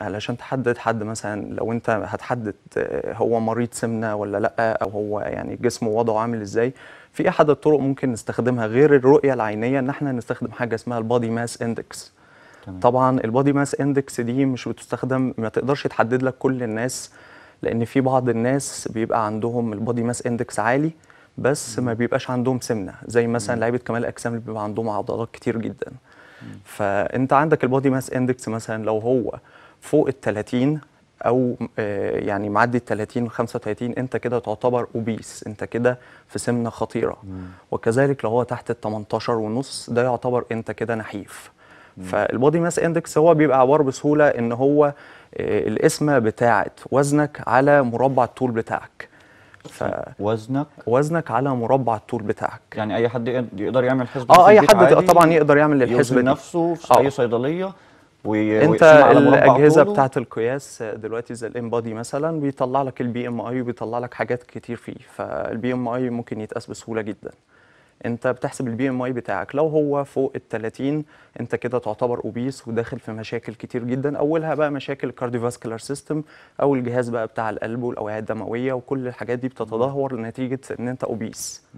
علشان تحدد حد مثلا لو انت هتحدد آه، هو مريض سمنه ولا لا او هو يعني جسمه وضعه عامل ازاي في احد الطرق ممكن نستخدمها غير الرؤيه العينيه ان احنا نستخدم حاجه اسمها البادي ماس اندكس طبعا البادي ماس اندكس دي مش بتستخدم ما تقدرش تحدد لك كل الناس لان في بعض الناس بيبقى عندهم البادي ماس اندكس عالي بس ما بيبقاش عندهم سمنه زي مثلا لعيبه كمال الاجسام اللي بيبقى عندهم عضلات كتير جدا فانت عندك البادي ماس اندكس مثلا لو هو فوق ال 30 او آه، يعني معدي ال 30 و 35 انت كده تعتبر اوبيس انت كده في سمنه خطيره مم. وكذلك لو هو تحت ال 18 ونص ده يعتبر انت كده نحيف فالبودي ماس اندكس هو بيبقى عباره بسهوله ان هو آه، القسمه بتاعه وزنك على مربع الطول بتاعك ف... وزنك وزنك على مربع الطول بتاعك يعني اي حد يقدر يعمل حسبه اه اي حد طبعا يقدر يعمل الحسبه نفسه في آه. اي صيدليه و... انت الاجهزه بتاعه القياس دلوقتي زي الانبادي مثلا بيطلع لك البي ام اي وبيطلع لك حاجات كتير فيه فالبي ام اي ممكن يتقاس بسهوله جدا انت بتحسب البي ام اي بتاعك لو هو فوق ال 30 انت كده تعتبر اوبيس وداخل في مشاكل كتير جدا اولها بقى مشاكل الكارديوفاسكولار سيستم او الجهاز بقى بتاع القلب والاوعيه الدمويه وكل الحاجات دي بتتدهور نتيجه ان انت اوبيس